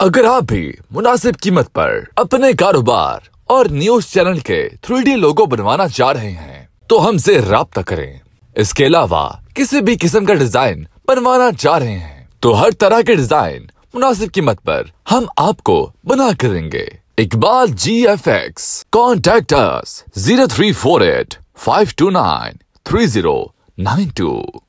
अगर आप भी मुनासिब कीमत पर अपने कारोबार और न्यूज चैनल के थ्री डी लोगो बनवाना चाह रहे हैं तो हमसे रबता करें इसके अलावा किसी भी किस्म का डिजाइन बनवाना चाह रहे हैं तो हर तरह के डिजाइन मुनासिब कीमत पर हम आपको बना करेंगे Iqbal ji F X contact zero three four eight five two nine three zero nine to